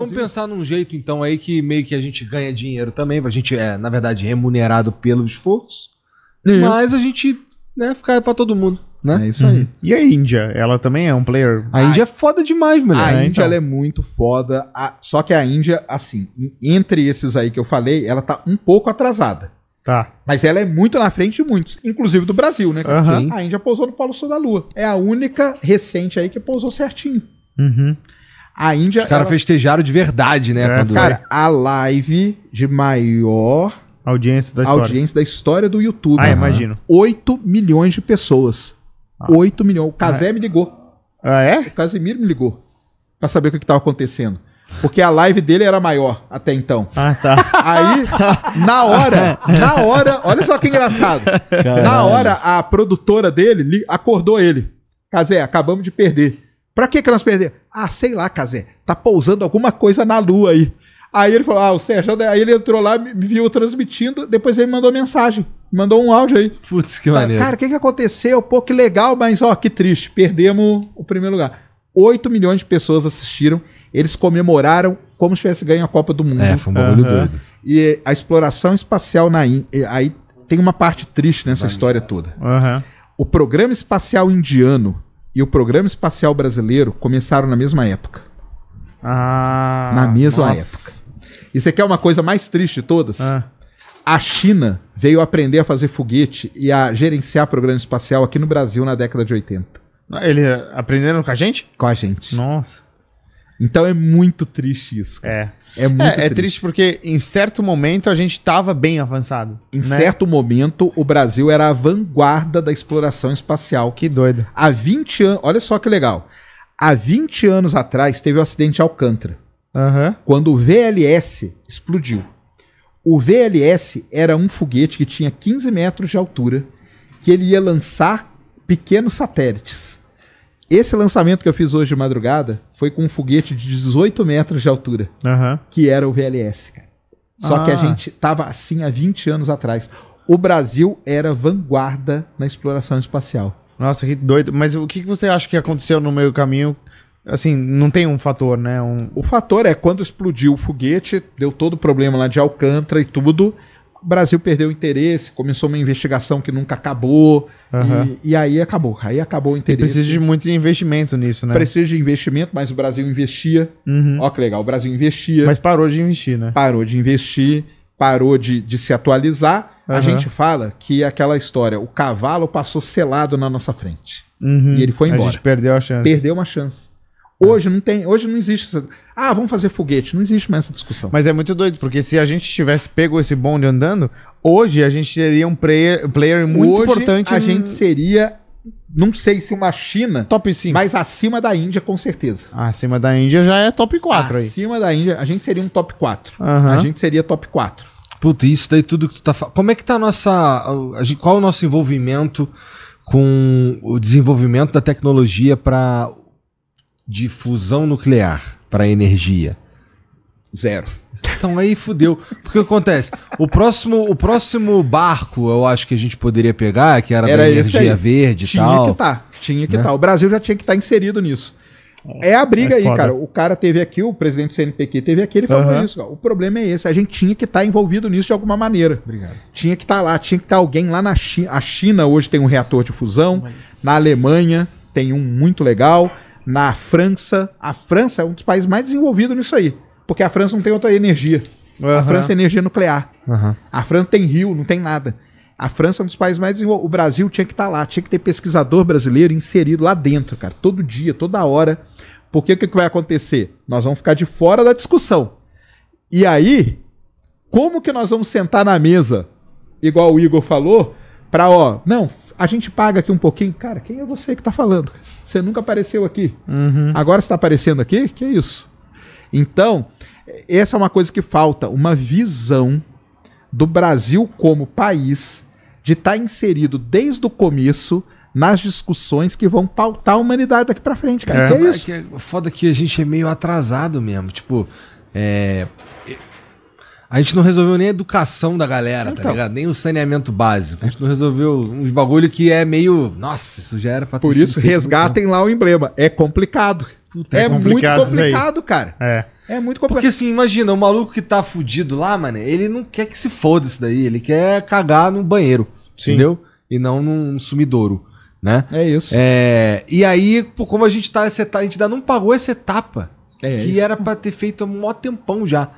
Vamos pensar num jeito, então, aí que meio que a gente ganha dinheiro também. A gente é, na verdade, remunerado pelo esforço. Isso. Mas a gente, né, fica pra todo mundo. Né? É isso uhum. aí. E a Índia? Ela também é um player. A, a ah, Índia é foda demais, mulher. A é, Índia então. é muito foda. A... Só que a Índia, assim, entre esses aí que eu falei, ela tá um pouco atrasada. Tá. Mas ela é muito na frente de muitos, inclusive do Brasil, né? Uhum. A Índia pousou no Polo Sul da Lua. É a única recente aí que pousou certinho. Uhum. A Índia. Os caras ela... festejaram de verdade, né? É, quando... Cara, a live de maior. Audiência da história. Audiência da história do YouTube. Ah, uhum. imagino. 8 milhões de pessoas. Ah. 8 milhões. O Kazé ah, é? me ligou. Ah, é? O Casemiro me ligou. Pra saber o que, que tava acontecendo. Porque a live dele era maior até então. Ah, tá. Aí, na hora, na hora, olha só que engraçado. Caralho. Na hora, a produtora dele acordou ele. Casé, acabamos de perder. Pra que que nós perdemos? Ah, sei lá, Kazé, tá pousando alguma coisa na lua aí. Aí ele falou, ah, o Sérgio, aí ele entrou lá, me viu transmitindo, depois ele me mandou mensagem, me mandou um áudio aí. Putz, que tá, maneiro. Cara, o que que aconteceu? Pô, que legal, mas ó, que triste, perdemos o primeiro lugar. 8 milhões de pessoas assistiram, eles comemoraram como se tivesse ganho a Copa do Mundo. É, foi um bagulho uhum. doido. E a exploração espacial na Índia, aí tem uma parte triste nessa história toda. Uhum. O programa espacial indiano e o Programa Espacial Brasileiro começaram na mesma época. Ah, na mesma nossa. época. E você quer uma coisa mais triste de todas? Ah. A China veio aprender a fazer foguete e a gerenciar programa espacial aqui no Brasil na década de 80. Ele aprenderam com a gente? Com a gente. Nossa. Então é muito triste isso. Cara. É. É muito é, é triste. É triste porque em certo momento a gente estava bem avançado. Em né? certo momento o Brasil era a vanguarda da exploração espacial. Que doido. Há 20 anos. Olha só que legal. Há 20 anos atrás teve o um acidente de Alcântara. Uhum. Quando o VLS explodiu. O VLS era um foguete que tinha 15 metros de altura que ele ia lançar pequenos satélites. Esse lançamento que eu fiz hoje de madrugada foi com um foguete de 18 metros de altura, uhum. que era o VLS, cara. Só ah. que a ah. gente estava assim há 20 anos atrás. O Brasil era vanguarda na exploração espacial. Nossa, que doido. Mas o que você acha que aconteceu no meio caminho? Assim, não tem um fator, né? Um... O fator é quando explodiu o foguete, deu todo o problema lá de Alcântara e tudo o Brasil perdeu o interesse, começou uma investigação que nunca acabou. Uhum. E, e, aí acabou. Aí acabou o interesse. E precisa de muito investimento nisso, né? Precisa de investimento, mas o Brasil investia. Uhum. Ó, que legal, o Brasil investia. Mas parou de investir, né? Parou de investir, parou de, de se atualizar. Uhum. A gente fala que aquela história, o cavalo passou selado na nossa frente. Uhum. E ele foi embora. A gente perdeu a chance. Perdeu uma chance. Hoje não tem, hoje não existe. Ah, vamos fazer foguete. Não existe mais essa discussão. Mas é muito doido, porque se a gente tivesse pego esse bonde andando, hoje a gente teria um player, player muito hoje, importante. A gente seria não sei se uma China. Top 5. Mas acima da Índia, com certeza. Acima da Índia já é top 4 acima aí. Acima da Índia, a gente seria um top 4. Uhum. A gente seria top 4. Puta, isso daí tudo que tu tá falando. Como é que tá a nossa. A gente, qual o nosso envolvimento com o desenvolvimento da tecnologia para difusão nuclear? para energia? Zero. Então aí fudeu. Porque o que acontece? O próximo, o próximo barco, eu acho que a gente poderia pegar, que era, era da energia verde tinha e tal. Tinha que tá, tinha que né? tá. O Brasil já tinha que estar tá inserido nisso. É, é a briga é aí, foda. cara. O cara teve aqui, o presidente do CNPq teve aqui, ele falou uhum. isso. O problema é esse. A gente tinha que estar tá envolvido nisso de alguma maneira. Obrigado. Tinha que estar tá lá, tinha que estar tá alguém lá na China. A China hoje tem um reator de fusão, na Alemanha tem um muito legal na França. A França é um dos países mais desenvolvidos nisso aí, porque a França não tem outra energia. Uhum. A França é energia nuclear. Uhum. A França tem rio, não tem nada. A França é um dos países mais desenvolvidos. O Brasil tinha que estar tá lá, tinha que ter pesquisador brasileiro inserido lá dentro, cara, todo dia, toda hora. Porque o que, que vai acontecer? Nós vamos ficar de fora da discussão. E aí, como que nós vamos sentar na mesa, igual o Igor falou, para ó, não, a gente paga aqui um pouquinho. Cara, quem é você que está falando? Você nunca apareceu aqui. Uhum. Agora está aparecendo aqui? Que é isso? Então, essa é uma coisa que falta, uma visão do Brasil como país de estar tá inserido desde o começo nas discussões que vão pautar a humanidade daqui para frente, cara. É. Que é, é isso? É que é foda que a gente é meio atrasado mesmo. Tipo, é, a gente não resolveu nem a educação da galera, tá então, tá ligado? Nem o saneamento básico. A gente não resolveu uns bagulho que é meio. Nossa, isso já era pra ter Por isso, resgatem lá o emblema. É complicado. Puta, é, é complicado muito complicado, cara. É. É muito complicado. Porque assim, imagina, o maluco que tá fudido lá, mano, ele não quer que se foda isso daí. Ele quer cagar no banheiro. Sim. Entendeu? E não num sumidouro. Né? É isso. É, e aí, como a gente tá, essa etapa, a gente ainda não pagou essa etapa. É, que era para ter feito há um mó tempão já.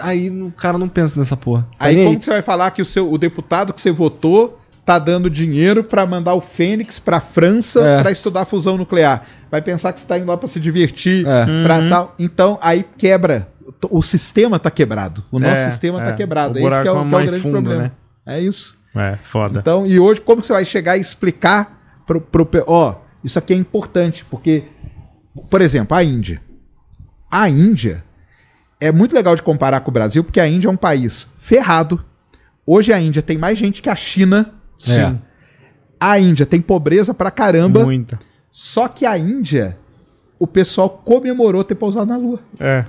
Aí o cara não pensa nessa porra. Tá aí, aí como que você vai falar que o, seu, o deputado que você votou tá dando dinheiro para mandar o Fênix para França é. para estudar fusão nuclear? Vai pensar que você tá indo lá para se divertir, é. Uhum. tal. Então aí quebra. O sistema tá quebrado. O nosso é, sistema tá é. tá quebrado. O é isso que é, é, o, que é o grande fundo, problema. Né? É isso. É, foda. Então, e hoje, como que você vai chegar e explicar pro, pro oh isso aqui é importante, porque, por exemplo, a Índia. A Índia é muito legal de comparar com o Brasil, porque a Índia é um país ferrado. Hoje a Índia tem mais gente que a China. É. Sim. É. A Índia tem pobreza pra caramba. Muita. Só que a Índia, o pessoal comemorou ter pousado na Lua. É.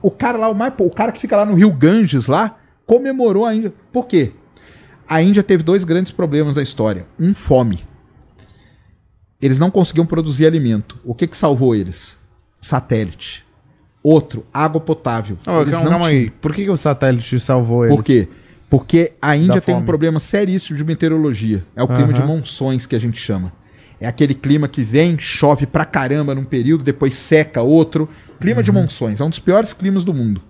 O cara lá, o, mais, o cara que fica lá no Rio Ganges lá, comemorou a Índia. Por quê? A Índia teve dois grandes problemas na história. Um, fome. Eles não conseguiam produzir alimento. O que, que salvou eles? Satélite. Outro, água potável. Oh, Eles calma, não calma aí. Por que, que o satélite salvou eles? Por quê? Porque a Índia tem um problema seríssimo de meteorologia. É o clima de monções que a gente chama. É aquele clima que vem, chove pra caramba num período, depois seca outro. Clima de uhum. monções. É um dos piores climas do mundo.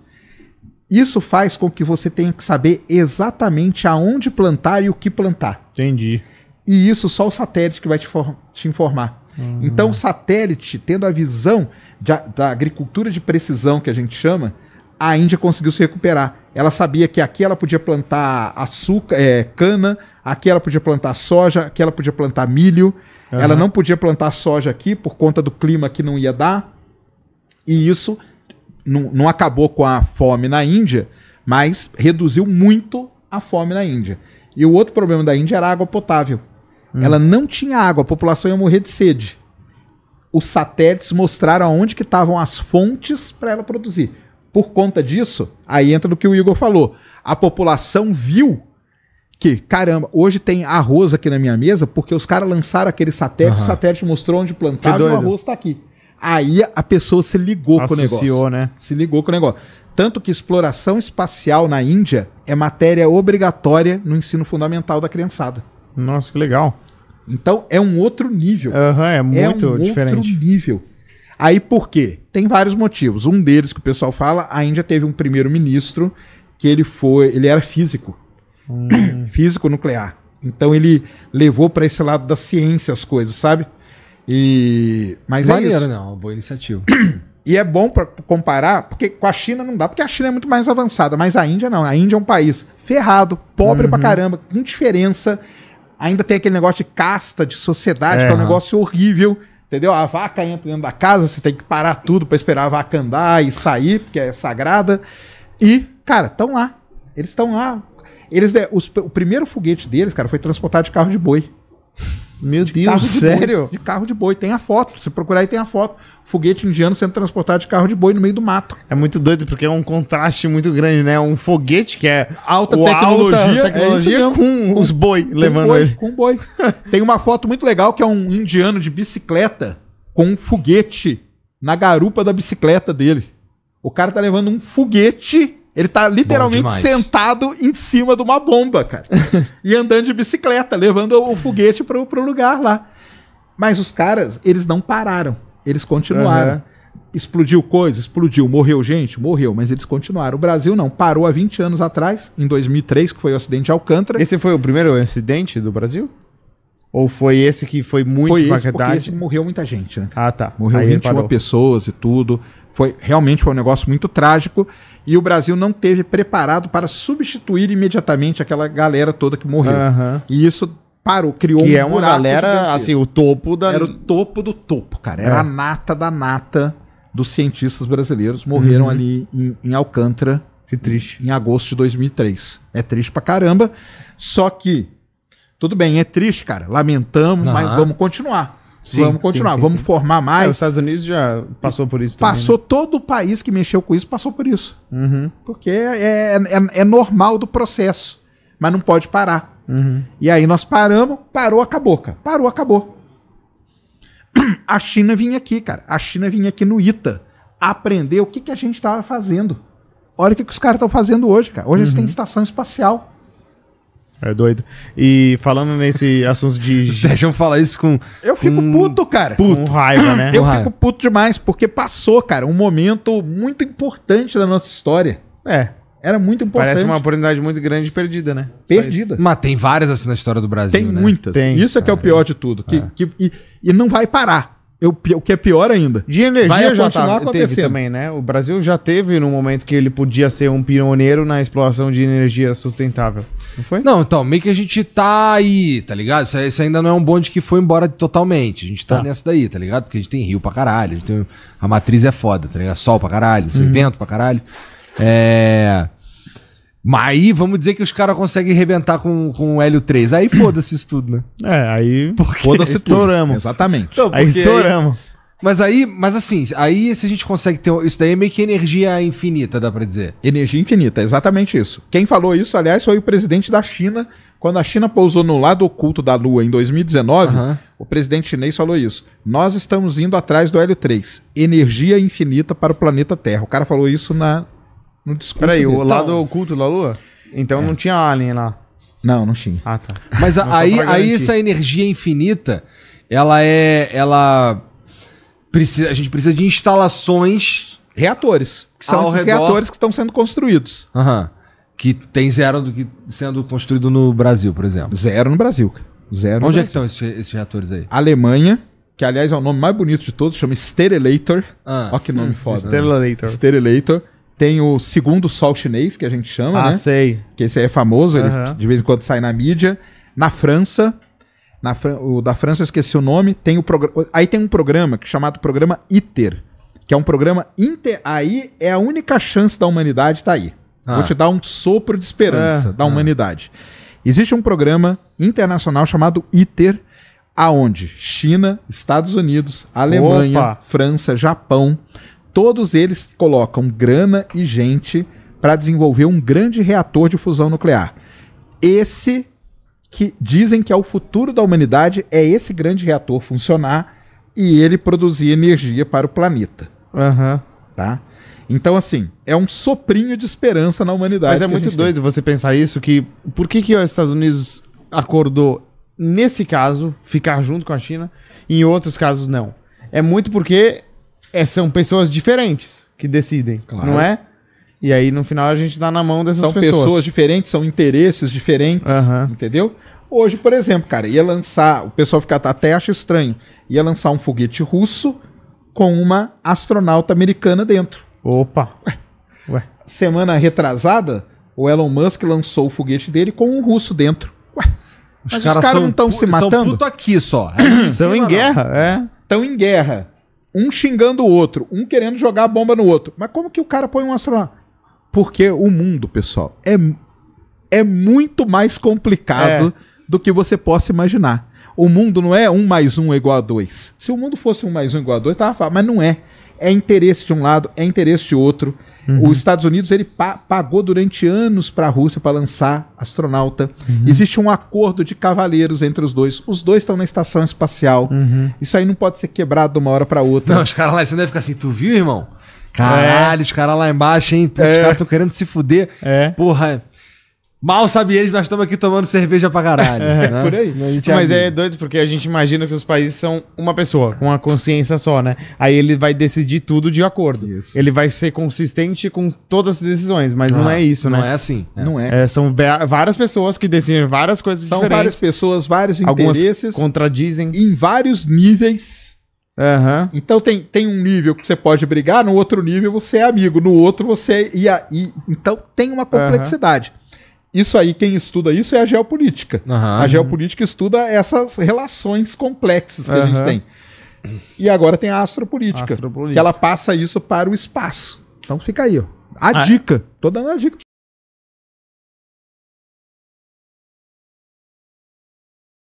Isso faz com que você tenha que saber exatamente aonde plantar e o que plantar. Entendi. E isso só o satélite que vai te, te informar. Uhum. Então, o satélite, tendo a visão de, da agricultura de precisão que a gente chama, a Índia conseguiu se recuperar. Ela sabia que aqui ela podia plantar açúcar, é, cana, aqui ela podia plantar soja, aqui ela podia plantar milho. Uhum. Ela não podia plantar soja aqui por conta do clima que não ia dar. E isso não, não acabou com a fome na Índia, mas reduziu muito a fome na Índia. E o outro problema da Índia era a água potável. Hum. Ela não tinha água, a população ia morrer de sede. Os satélites mostraram aonde que estavam as fontes para ela produzir. Por conta disso, aí entra no que o Igor falou. A população viu que, caramba, hoje tem arroz aqui na minha mesa porque os caras lançaram aquele satélite, uhum. o satélite mostrou onde plantar e o arroz está aqui. Aí a pessoa se ligou Associou, com o negócio. né? Se ligou com o negócio. Tanto que exploração espacial na Índia é matéria obrigatória no ensino fundamental da criançada. Nossa, que legal. Então é um outro nível. Uhum, é muito é um diferente. outro nível. Aí por quê? Tem vários motivos. Um deles que o pessoal fala, a Índia teve um primeiro-ministro que ele foi, ele era físico. Hum. físico nuclear. Então ele levou para esse lado da ciência as coisas, sabe? E mas é Maneiro, é isso. não, né? boa iniciativa. e é bom para comparar, porque com a China não dá, porque a China é muito mais avançada, mas a Índia não. A Índia é um país ferrado, pobre uhum. pra caramba, com diferença ainda tem aquele negócio de casta, de sociedade, é, que é um é. negócio horrível. Entendeu? A vaca entra dentro da casa, você tem que parar tudo para esperar a vaca andar e sair, porque é sagrada. E, cara, estão lá. Eles estão lá. Eles, os, o primeiro foguete deles, cara, foi transportado de carro de boi. Meu de Deus, de sério? Boi, de carro de boi. Tem a foto. Se procurar aí, tem a foto. Foguete indiano sendo transportado de carro de boi no meio do mato. É muito doido, porque é um contraste muito grande, né? Um foguete que é alta tecnologia, alta tecnologia é com os boi com levando boi, ele. Com boi. tem uma foto muito legal que é um indiano de bicicleta com um foguete na garupa da bicicleta dele. O cara tá levando um foguete ele tá literalmente sentado em cima de uma bomba, cara. e andando de bicicleta, levando o foguete pro, o lugar lá. Mas os caras, eles não pararam. Eles continuaram. Uhum explodiu coisa, explodiu, morreu gente, morreu, mas eles continuaram. O Brasil não, parou há 20 anos atrás, em 2003, que foi o acidente de Alcântara. Esse foi o primeiro acidente do Brasil? Ou foi esse que foi muito foi esse, porque esse morreu muita gente, né? Ah, tá. Morreu Aí 21 pessoas e tudo. Foi, realmente foi um negócio muito trágico e o Brasil não teve preparado para substituir imediatamente aquela galera toda que morreu. E isso parou, criou que um é uma galera, assim, o topo da... Era o topo do topo, cara. Era é. a nata da nata dos cientistas brasileiros. Morreram uhum. ali em, em Alcântara. Que triste. Em agosto de 2003. É triste pra caramba. Só que tudo bem, é triste, cara. Lamentamos, uhum. mas vamos continuar. Sim, vamos continuar, sim, sim, vamos formar é, mais. É, os Estados Unidos já passou por isso também, Passou né? todo o país que mexeu com isso, passou por isso. Uhum. Porque é, é, é, é normal do processo, mas não pode parar. Uhum. E aí nós paramos, parou, acabou, cara. Parou, acabou. A China vinha aqui, cara. A China vinha aqui no ITA aprender o que, que a gente estava fazendo. Olha o que, que os caras estão fazendo hoje, cara. Hoje uhum. eles têm uhum. estação espacial. É doido. E falando nesse assunto de. Sérgio fala isso com. Eu fico com... puto, cara. Puto. Com raiva, né? Eu fico puto demais, porque passou, cara, um momento muito importante da nossa história. É. Era muito importante. Parece uma oportunidade muito grande perdida, né? Perdida. Mas tem várias assim na história do Brasil, tem né? Muitas. Tem Isso é que é, é o ah, pior de tudo. Que, é. que, e, e não vai parar. Eu, o que é pior ainda. De energia vai já tá, teve também, né? O Brasil já teve num momento que ele podia ser um pioneiro na exploração de energia sustentável. Não foi? Não, então, meio que a gente tá aí, tá ligado? Isso, isso ainda não é um bonde que foi embora totalmente. A gente tá, tá, nessa daí, tá ligado? Porque a gente tem rio pra caralho, a, tem, a matriz é foda, tá ligado? Sol pra caralho, uhum. vento pra caralho. É. Mas aí vamos dizer que os caras conseguem arrebentar com, com o Hélio 3. Aí foda-se isso tudo, né? É, aí. foda-se estouramos. Exatamente. Então, aí estouramos. Aí... Mas aí, mas assim, aí se a gente consegue ter. Isso daí é meio que energia infinita, dá pra dizer. Energia infinita, exatamente isso. Quem falou isso, aliás, foi o presidente da China. Quando a China pousou no lado oculto da Lua em 2019, uhum. o presidente chinês falou isso. Nós estamos indo atrás do Hélio 3. Energia infinita para o planeta Terra. O cara falou isso na no discurso. Peraí, o lado então... oculto da Lua? Então é. não tinha alien lá. Não, não tinha. Ah, tá. Mas a, aí, aí essa energia infinita, ela é. Ela. Precisa, a gente precisa de instalações. Reatores. Que são os reatores que estão sendo construídos. Aham. Que tem zero do que sendo construído no Brasil, por exemplo. Zero no Brasil. Zero no Onde Brasil. é que estão esses, esses reatores aí? Alemanha, que aliás é o nome mais bonito de todos, chama Sterelator. Ah, Olha que nome hum. foda. Sterelator. Né? Sterelator. Tem o segundo sol chinês, que a gente chama, ah, né? sei. Que esse aí é famoso, uhum. ele de vez em quando sai na mídia. Na França, na Fran... o da França eu esqueci o nome, tem o aí tem um programa é chamado Programa ITER, que é um programa inter... Aí é a única chance da humanidade tá aí. Ah. Vou te dar um sopro de esperança é, da é. humanidade. Existe um programa internacional chamado ITER, aonde China, Estados Unidos, Alemanha, Opa. França, Japão Todos eles colocam grana e gente para desenvolver um grande reator de fusão nuclear. Esse que dizem que é o futuro da humanidade é esse grande reator funcionar e ele produzir energia para o planeta. Uhum. Tá? Então, assim, é um soprinho de esperança na humanidade. Mas é muito doido tem. você pensar isso, que por que, que os Estados Unidos acordou, nesse caso, ficar junto com a China, e em outros casos não? É muito porque é, são pessoas diferentes que decidem, claro. não é? E aí, no final, a gente dá na mão dessas são pessoas. São pessoas diferentes, são interesses diferentes, uhum. entendeu? Hoje, por exemplo, cara, ia lançar, o pessoal fica até acha estranho, ia lançar um foguete russo com uma astronauta americana dentro. Opa! Ué. Ué. Semana retrasada, o Elon Musk lançou o foguete dele com um russo dentro. Ué. Os, caras não estão se matando? Estão puto aqui só. Estão é é. em guerra, não. é. Estão em guerra um xingando o outro, um querendo jogar a bomba no outro. Mas como que o cara põe um astronauta? Porque o mundo, pessoal, é, é muito mais complicado é. do que você possa imaginar. O mundo não é um mais um igual a dois. Se o mundo fosse um mais um igual a dois, tava falando, mas não é. É interesse de um lado, é interesse de outro. Uhum. Os Estados Unidos ele pa pagou durante anos para a Rússia para lançar astronauta. Uhum. Existe um acordo de cavalheiros entre os dois. Os dois estão na estação espacial. Uhum. Isso aí não pode ser quebrado de uma hora para outra. Não, os caras lá, você deve ficar assim, tu viu, irmão? É. Caralho, é. os caras lá embaixo, hein? Putz, é. Os caras estão querendo se fuder. É. Porra. Mal sabem eles, nós estamos aqui tomando cerveja pra caralho. É, né? por aí. Né? Mas é, é doido, porque a gente imagina que os países são uma pessoa, com uma consciência só, né? Aí ele vai decidir tudo de acordo. Isso. Ele vai ser consistente com todas as decisões, mas ah, não é isso, não né? Não é assim. É. Não é. é. é são várias pessoas que decidem várias coisas são diferentes. São várias pessoas, vários Algumas interesses. contradizem. Em vários níveis. Uhum. Então tem, tem um nível que você pode brigar, no outro nível você é amigo, no outro você é. E, e, então tem uma complexidade. Uhum isso aí, quem estuda isso é a geopolítica. Uhum. A geopolítica estuda essas relações complexas que uhum. a gente tem. E agora tem a astropolítica, astropolítica, que ela passa isso para o espaço. Então fica aí, ó. A ah. dica. Tô dando a dica